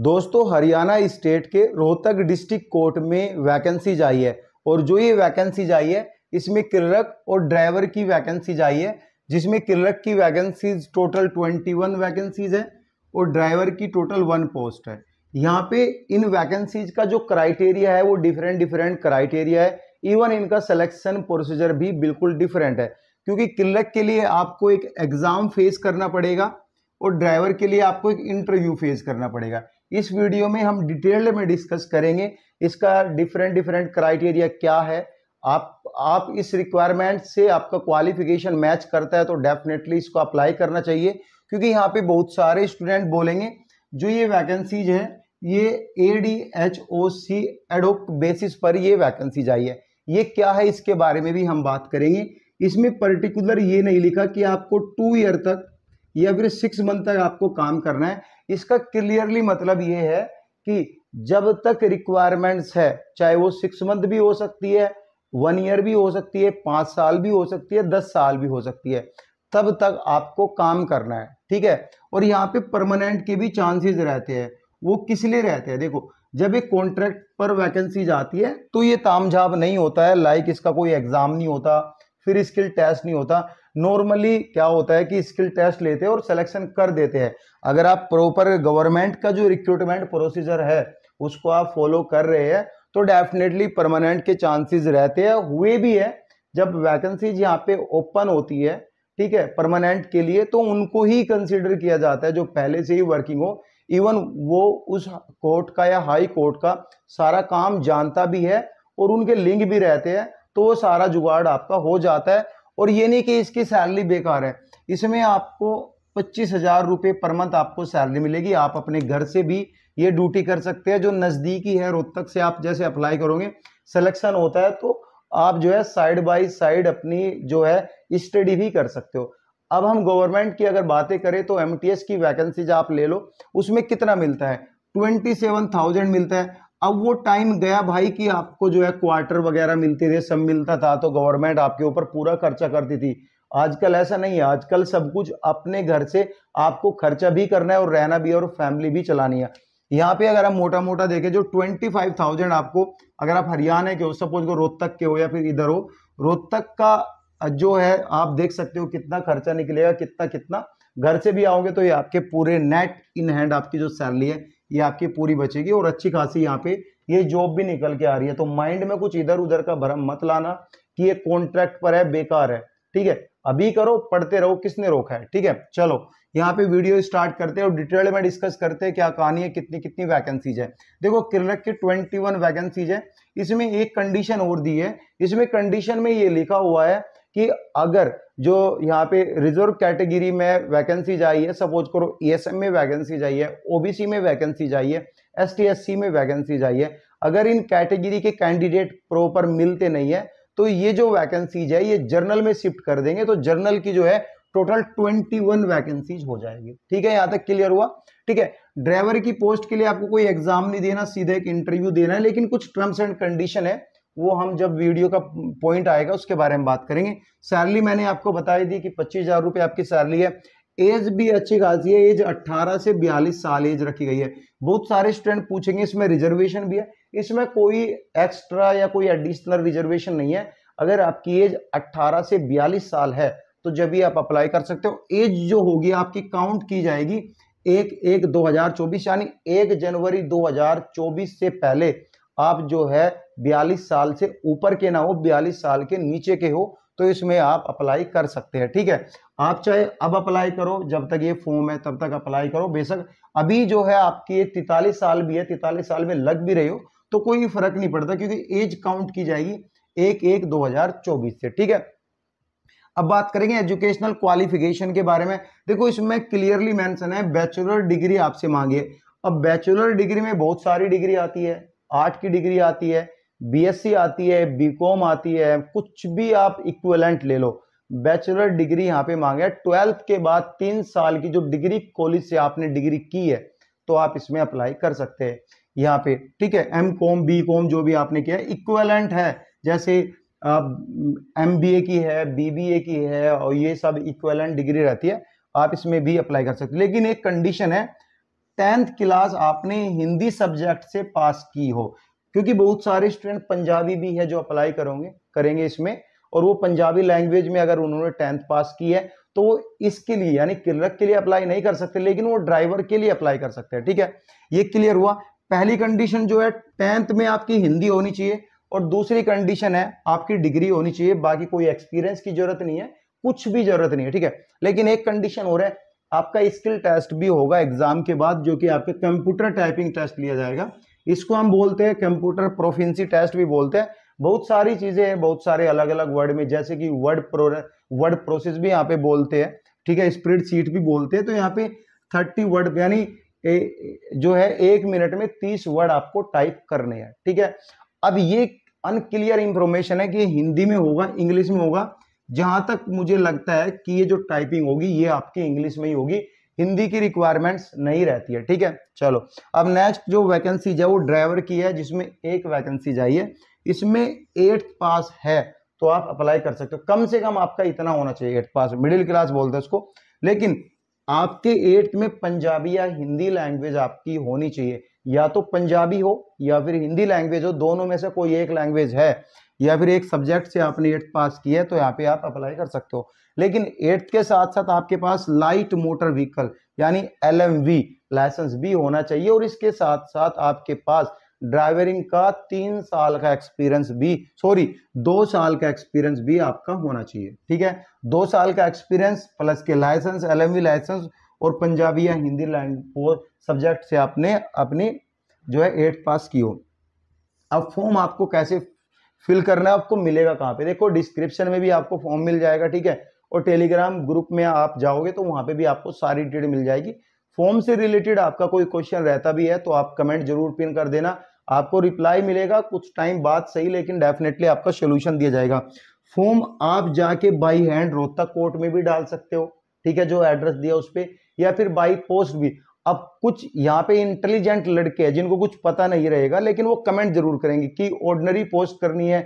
दोस्तों हरियाणा स्टेट के Rohtak district court में वैकेंसी जाई है और जो ये वैकेंसी जाई है इसमें क्लर्क और ड्राइवर की वैकेंसी जाई है जिसमें क्लर्क की vacancies total twenty one vacancies है और ड्राइवर की टोटल वन पोस्ट है यहाँ पे इन वैकेंसीज का जो क्राइटेरिया है वो डिफरेंट डिफरेंट क्राइटेरिया है इवन इनका सिलेक्शन प्रोसीजर भी बिल्कुल डिफरेंट है क्योंकि क्लर्क के लिए आपको एक एग्ज़ाम फेस करना पड़ेगा और ड्राइवर के लिए आपको एक इंटरव्यू फेस करना पड़ेगा इस वीडियो में हम डिटेल में डिस्कस करेंगे इसका डिफरेंट डिफरेंट क्राइटेरिया क्या है आप आप इस रिक्वायरमेंट से आपका क्वालिफिकेशन मैच करता है तो डेफिनेटली इसको अप्लाई करना चाहिए क्योंकि यहाँ पे बहुत सारे स्टूडेंट बोलेंगे जो ये वैकेंसीज हैं ये A D H O C ad hoc basis पर ये वैकेंसीज आई है ये क्या है इसके बारे में भी हम बात करेंगे इसमें पर्टिकुलर ये नहीं लिखा कि आपको टू ईयर तक या फिर सिक्स मंथ तक आपको काम करना है इसका क्लियरली मतलब ये है कि जब तक रिक्वायरमेंट्स है चाहे वो सिक्स मंथ भी हो सकती है वन ईयर भी हो सकती है पांच साल भी हो सकती है दस साल भी हो सकती है तब तक आपको काम करना है ठीक है और यहाँ पे परमानेंट के भी चांसेस रहते हैं वो किस लिए रहते हैं देखो जब एक कॉन्ट्रैक्ट पर वैकेंसी जाती है तो ये तामझाप नहीं होता है लाइक इसका कोई एग्जाम नहीं होता फिर स्किल टेस्ट नहीं होता नॉर्मली क्या होता है कि स्किल टेस्ट लेते हैं और सिलेक्शन कर देते हैं अगर आप प्रॉपर गवर्नमेंट का जो रिक्रूटमेंट प्रोसीजर है उसको आप फॉलो कर रहे हैं तो डेफिनेटली परमानेंट के चांसेस रहते हैं हुए भी है जब वैकेंसीज यहाँ पे ओपन होती है ठीक है परमानेंट के लिए तो उनको ही कंसिडर किया जाता है जो पहले से ही वर्किंग हो इवन वो उस कोर्ट का या हाई कोर्ट का सारा काम जानता भी है और उनके लिंक भी रहते हैं तो वो सारा जुगाड़ आपका हो जाता है और ये नहीं कि इसकी सैलरी बेकार है इसमें आपको पच्चीस हजार रुपये पर मंथ आपको सैलरी मिलेगी आप अपने घर से भी ये ड्यूटी कर सकते हैं जो नज़दीकी है रोहतक से आप जैसे अप्लाई करोगे सिलेक्शन होता है तो आप जो है साइड बाई साइड अपनी जो है स्टडी भी कर सकते हो अब हम गवर्नमेंट की अगर बातें करें तो एम की वैकेंसीज आप ले लो उसमें कितना मिलता है ट्वेंटी सेवन थाउजेंड मिलता है अब वो टाइम गया भाई कि आपको जो है क्वार्टर वगैरह मिलते थे सब मिलता था तो गवर्नमेंट आपके ऊपर पूरा खर्चा करती थी आजकल ऐसा नहीं है आजकल सब कुछ अपने घर से आपको खर्चा भी करना है और रहना भी है और फैमिली भी चलानी है यहाँ पे अगर आप मोटा मोटा देखें जो ट्वेंटी फाइव थाउजेंड आपको अगर आप हरियाणा के हो सपोज को रोहतक के हो या फिर इधर हो रोहतक का जो है आप देख सकते हो कितना खर्चा निकलेगा कितना कितना घर से भी आओगे तो ये आपके पूरे नेट इन हैंड आपकी जो सैलरी है ये आपकी पूरी बचेगी और अच्छी खासी यहाँ पे ये जॉब भी निकल के आ रही है तो माइंड में कुछ इधर उधर का भ्रम मत लाना कि ये कॉन्ट्रैक्ट पर है बेकार है ठीक है अभी करो पढ़ते रहो किसने रोका है ठीक है चलो यहाँ पे वीडियो स्टार्ट करते हैं और डिटेल में डिस्कस करते हैं क्या कहानी है कितनी कितनी वैकेंसीज है देखो किरणक की ट्वेंटी वन वैकेंसीज है इसमें एक कंडीशन और दी है इसमें कंडीशन में ये लिखा हुआ है कि अगर जो यहाँ पे रिजर्व कैटेगरी में वैकेंसी जाइए सपोज करो ईएसएम e में वैकेंसी जाइए ओबीसी में वैकेंसी एस एसटीएससी में वैकेंसी जाइए अगर इन कैटेगरी के कैंडिडेट प्रॉपर मिलते नहीं है तो ये जो वैकेंसीज है ये जर्नल में शिफ्ट कर देंगे तो जर्नल की जो है टोटल 21 वैकेंसीज हो जाएगी ठीक है यहाँ तक क्लियर हुआ ठीक है ड्राइवर की पोस्ट के लिए आपको कोई एग्जाम नहीं देना सीधे एक इंटरव्यू देना है लेकिन कुछ टर्म्स एंड कंडीशन है वो हम जब वीडियो का पॉइंट आएगा उसके बारे में बात करेंगे सैलरी मैंने आपको बताई दी कि पच्चीस हजार रुपये आपकी सैलरी है एज भी अच्छी खासी है एज 18 से 42 साल एज रखी गई है बहुत सारे स्टूडेंट पूछेंगे इसमें रिजर्वेशन भी है इसमें कोई एक्स्ट्रा या कोई एडिशनल रिजर्वेशन नहीं है अगर आपकी एज 18 से 42 साल है तो जब भी आप अप्लाई कर सकते हो एज जो होगी आपकी काउंट की जाएगी एक एक 2024 यानी एक जनवरी 2024 से पहले आप जो है बयालीस साल से ऊपर के ना हो बयालीस साल के नीचे के हो तो इसमें आप अप्लाई कर सकते हैं ठीक है आप चाहे अब अप्लाई करो जब तक ये फॉर्म है तब तक अप्लाई करो बेशक अभी जो है आपकी ये तैतालीस साल भी है तैतालीस साल में लग भी रहे हो तो कोई फर्क नहीं पड़ता क्योंकि एज काउंट की जाएगी एक एक दो हजार चौबीस से ठीक है अब बात करेंगे एजुकेशनल क्वालिफिकेशन के बारे में देखो इसमें क्लियरली मेंशन है बैचलर डिग्री आपसे मांगे अब बैचलर डिग्री में बहुत सारी डिग्री आती है आर्ट की डिग्री आती है बीएससी आती है बीकॉम आती है कुछ भी आप इक्वलेंट ले लो बैचलर डिग्री यहाँ पे मांगे ट्वेल्थ के बाद तीन साल की जो डिग्री कॉलेज से आपने डिग्री की है तो आप इसमें अप्लाई कर सकते हैं यहाँ पे ठीक है एम कॉम बी कॉम जो भी आपने किया है इक्वेलेंट है जैसे एम बी ए की है बी बी ए की है और ये सब इक्वेलेंट डिग्री रहती है आप इसमें भी अप्लाई कर सकते लेकिन एक कंडीशन है टेंथ क्लास आपने हिंदी सब्जेक्ट से पास की हो क्योंकि बहुत सारे स्टूडेंट पंजाबी भी है जो अप्लाई करोगे करेंगे इसमें और वो पंजाबी लैंग्वेज में अगर उन्होंने टेंथ पास की है तो वो इसके लिए यानी क्लर्क के लिए अप्लाई नहीं कर सकते लेकिन वो ड्राइवर के लिए अप्लाई कर सकते हैं ठीक है ये क्लियर हुआ पहली कंडीशन जो है टेंथ में आपकी हिंदी होनी चाहिए और दूसरी कंडीशन है आपकी डिग्री होनी चाहिए बाकी कोई एक्सपीरियंस की जरूरत नहीं है कुछ भी जरूरत नहीं है ठीक है लेकिन एक कंडीशन और है आपका स्किल टेस्ट भी होगा एग्जाम के बाद जो कि आपके कंप्यूटर टाइपिंग टेस्ट लिया जाएगा इसको हम बोलते हैं कंप्यूटर प्रोफिंसी टेस्ट भी बोलते हैं बहुत सारी चीज़ें हैं बहुत सारे अलग अलग वर्ड में जैसे कि वर्ड प्रो वर्ड प्रोसेस भी यहाँ पे बोलते हैं ठीक है स्प्रेड शीट भी बोलते हैं तो यहाँ पे थर्टी वर्ड यानी जो है एक मिनट में तीस वर्ड आपको टाइप करने हैं ठीक है अब ये अनक्लियर इंफॉर्मेशन है कि हिंदी में होगा इंग्लिश में होगा जहां तक मुझे लगता है कि ये जो टाइपिंग होगी ये आपकी इंग्लिश में ही होगी हिंदी की रिक्वायरमेंट्स नहीं रहती है ठीक है चलो अब नेक्स्ट जो वैकेंसीज है वो ड्राइवर की है जिसमें एक वैकेंसी जाइए इसमें एट्थ पास है तो आप अप्लाई कर सकते हो कम से कम आपका इतना होना चाहिए एट्थ पास मिडिल क्लास बोलते हैं उसको लेकिन आपके एट्थ में पंजाबी या हिंदी लैंग्वेज आपकी होनी चाहिए या तो पंजाबी हो या फिर हिंदी लैंग्वेज हो दोनों में से कोई एक लैंग्वेज है या फिर एक सब्जेक्ट से आपने एट्थ पास किया है तो यहाँ पे आप अप्लाई कर सकते हो लेकिन एट्थ के साथ साथ आपके पास लाइट मोटर व्हीकल यानी एल लाइसेंस भी होना चाहिए और इसके साथ साथ आपके पास ड्राइवरिंग का तीन साल का एक्सपीरियंस भी सॉरी दो साल का एक्सपीरियंस भी आपका होना चाहिए ठीक है दो साल का एक्सपीरियंस प्लस के लाइसेंस एल लाइसेंस और पंजाबी या हिंदी फोर सब्जेक्ट से आपने अपनी जो है एट्थ पास की हो अब फॉर्म आपको कैसे फिल करना है आपको मिलेगा कहाँ पे देखो डिस्क्रिप्शन में भी आपको फॉर्म मिल जाएगा ठीक है और टेलीग्राम ग्रुप में आप जाओगे तो वहाँ पे भी आपको सारी डिटेल मिल जाएगी फॉर्म से रिलेटेड आपका कोई क्वेश्चन रहता भी है तो आप कमेंट जरूर पिन कर देना आपको रिप्लाई मिलेगा कुछ टाइम बाद सही लेकिन डेफिनेटली आपका सोल्यूशन दिया जाएगा फॉर्म आप जाके बाई हैंड रोहतक कोर्ट में भी डाल सकते हो ठीक है जो एड्रेस दिया उस पर या फिर बाई पोस्ट भी अब कुछ यहाँ पे इंटेलिजेंट लड़के हैं जिनको कुछ पता नहीं रहेगा लेकिन वो कमेंट जरूर करेंगे कि ऑर्डनरी पोस्ट करनी है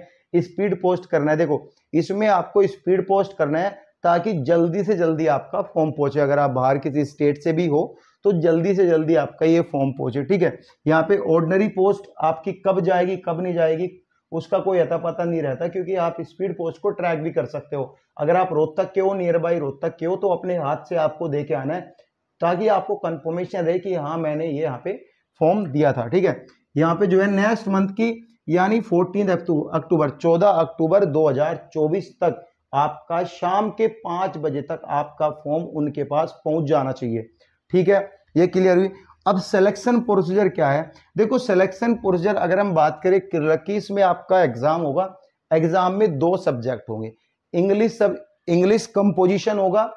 स्पीड पोस्ट करना है देखो इसमें आपको स्पीड पोस्ट करना है ताकि जल्दी से जल्दी आपका फॉर्म पहुंचे अगर आप बाहर किसी स्टेट से भी हो तो जल्दी से जल्दी आपका ये फॉर्म पहुंचे ठीक है यहाँ पे ऑर्डनरी पोस्ट आपकी कब जाएगी कब नहीं जाएगी उसका कोई अता पता नहीं रहता क्योंकि आप स्पीड पोस्ट को ट्रैक भी कर सकते हो अगर आप रोहतक के हो नियर बाई रोहतक के हो तो अपने हाथ से आपको दे के आना है ताकि आपको कंफर्मेशन रहे कि हाँ मैंने ये यहाँ पे फॉर्म दिया था ठीक है यहाँ पे जो है नेक्स्ट मंथ की यानी फोर्टीन अक्टूबर चौदह अक्टूबर दो तक आपका शाम के पाँच बजे तक आपका फॉर्म उनके पास पहुँच जाना चाहिए ठीक है ये क्लियर हुई अब सिलेक्शन प्रोसीजर क्या है देखो सिलेक्शन प्रोसीजर अगर हम बात करें किस में आपका एग्ज़ाम होगा एग्ज़ाम में दो सब्जेक्ट होंगे इंग्लिश सब इंग्लिश कंपोजिशन होगा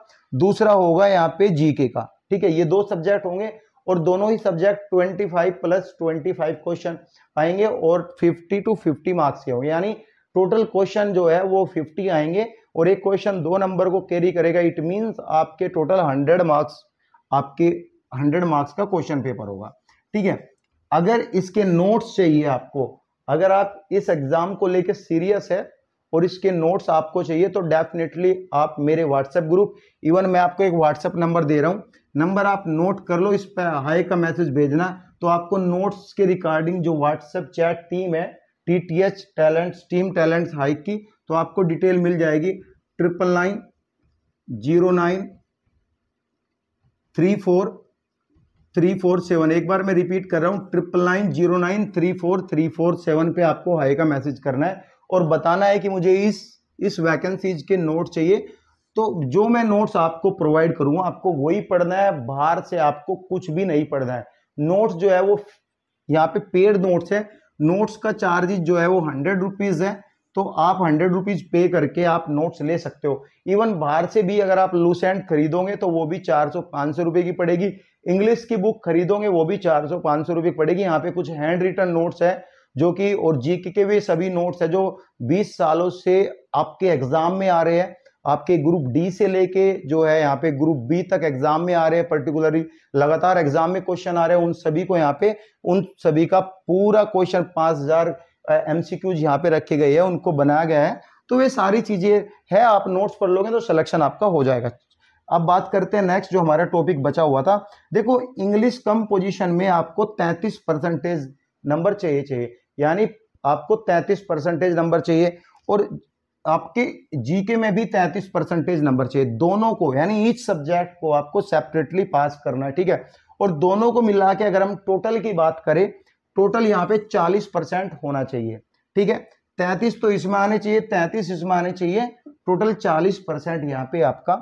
दूसरा होगा यहाँ पे जीके का ठीक है ये दो सब्जेक्ट होंगे और दोनों ही सब्जेक्ट 25 प्लस 25 क्वेश्चन आएंगे और 50 टू 50 मार्क्स के होंगे यानी टोटल क्वेश्चन जो है वो 50 आएंगे और एक क्वेश्चन दो नंबर को कैरी करेगा इट मींस आपके टोटल 100 मार्क्स आपके 100 मार्क्स का क्वेश्चन पेपर होगा ठीक है अगर इसके नोट्स चाहिए आपको अगर आप इस एग्जाम को लेकर सीरियस है और इसके नोट्स आपको चाहिए तो डेफिनेटली आप मेरे व्हाट्सएप ग्रुप इवन मैं आपको एक व्हाट्सएप नंबर दे रहा हूँ नंबर आप नोट कर लो इस पर हाई का मैसेज भेजना तो आपको नोट्स के रिकॉर्डिंग जो व्हाट्सएप चैट टीम है T T H talents team talents hike की तो आपको डिटेल मिल जाएगी triple nine zero nine three four three four seven एक बार मैं रिपीट कर रहा हूँ triple nine zero nine three four three four seven पे आपको हाई का मैसेज करना है और बताना है कि मुझे इस इस वैकेंसीज के नोट चाहिए तो जो मैं नोट्स आपको प्रोवाइड करूंगा आपको वही पढ़ना है बाहर से आपको कुछ भी नहीं पढ़ना है नोट्स जो है वो यहाँ पे पेड नोट्स है नोट्स का चार्जेज जो है वो हंड्रेड रुपीज़ है तो आप हंड्रेड रुपीज़ पे करके आप नोट्स ले सकते हो इवन बाहर से भी अगर आप लूसेंट खरीदोगे तो वो भी चार सौ पांच सौ रुपए की पड़ेगी इंग्लिश की बुक खरीदोगे वो भी चार सौ पांच सौ रुपए की पड़ेगी यहाँ पे कुछ हैंड रिटर्न नोट्स है जो कि और जीके के भी सभी नोट्स है जो बीस सालों से आपके एग्जाम में आ रहे हैं आपके ग्रुप डी से लेके जो है यहाँ पे ग्रुप बी तक एग्जाम में आ रहे हैं पर्टिकुलरली लगातार एग्जाम में क्वेश्चन आ रहे हैं उन सभी को यहाँ पे उन सभी का पूरा क्वेश्चन पांच हजार एम सी क्यूज यहाँ पे रखे गए हैं उनको बनाया गया है तो ये सारी चीज़ें है आप नोट्स पढ़ लोगे तो सिलेक्शन आपका हो जाएगा अब बात करते हैं नेक्स्ट जो हमारा टॉपिक बचा हुआ था देखो इंग्लिश कम पोजिशन में आपको तैतीस परसेंटेज नंबर चाहिए चाहिए यानी आपको तैंतीस परसेंटेज नंबर चाहिए और आपके जीके में भी 33 परसेंटेज नंबर चाहिए दोनों को यानी ईच सब्जेक्ट को आपको सेपरेटली पास करना है ठीक है और दोनों को मिला के अगर हम टोटल की बात करें टोटल यहाँ पे 40 परसेंट होना चाहिए ठीक है 33 तो इसमें आने चाहिए 33 इसमें आने चाहिए टोटल 40 परसेंट यहाँ पे आपका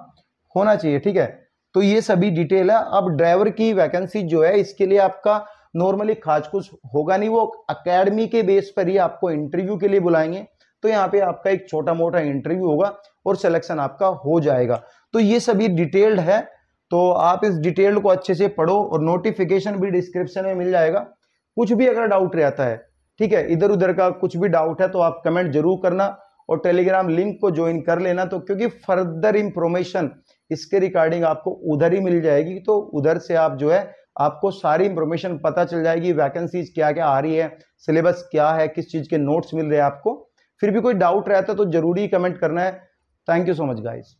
होना चाहिए ठीक है तो ये सभी डिटेल है अब ड्राइवर की वैकेंसी जो है इसके लिए आपका नॉर्मली खास कुछ होगा नहीं वो अकेडमी के बेस पर ही आपको इंटरव्यू के लिए बुलाएंगे तो यहाँ पे आपका एक छोटा मोटा इंटरव्यू होगा और सिलेक्शन आपका हो जाएगा तो ये सभी डिटेल्ड है तो आप इस डिटेल्ड को अच्छे से पढ़ो और नोटिफिकेशन भी डिस्क्रिप्शन में मिल जाएगा कुछ भी अगर डाउट रहता है ठीक है इधर उधर का कुछ भी डाउट है तो आप कमेंट जरूर करना और टेलीग्राम लिंक को ज्वाइन कर लेना तो क्योंकि फर्दर इंफॉर्मेशन इसके रिगार्डिंग आपको उधर ही मिल जाएगी तो उधर से आप जो है आपको सारी इंफॉर्मेशन पता चल जाएगी वैकेंसीज क्या क्या आ रही है सिलेबस क्या है किस चीज़ के नोट्स मिल रहे हैं आपको फिर भी कोई डाउट रहता है तो जरूरी कमेंट करना है thank you so much guys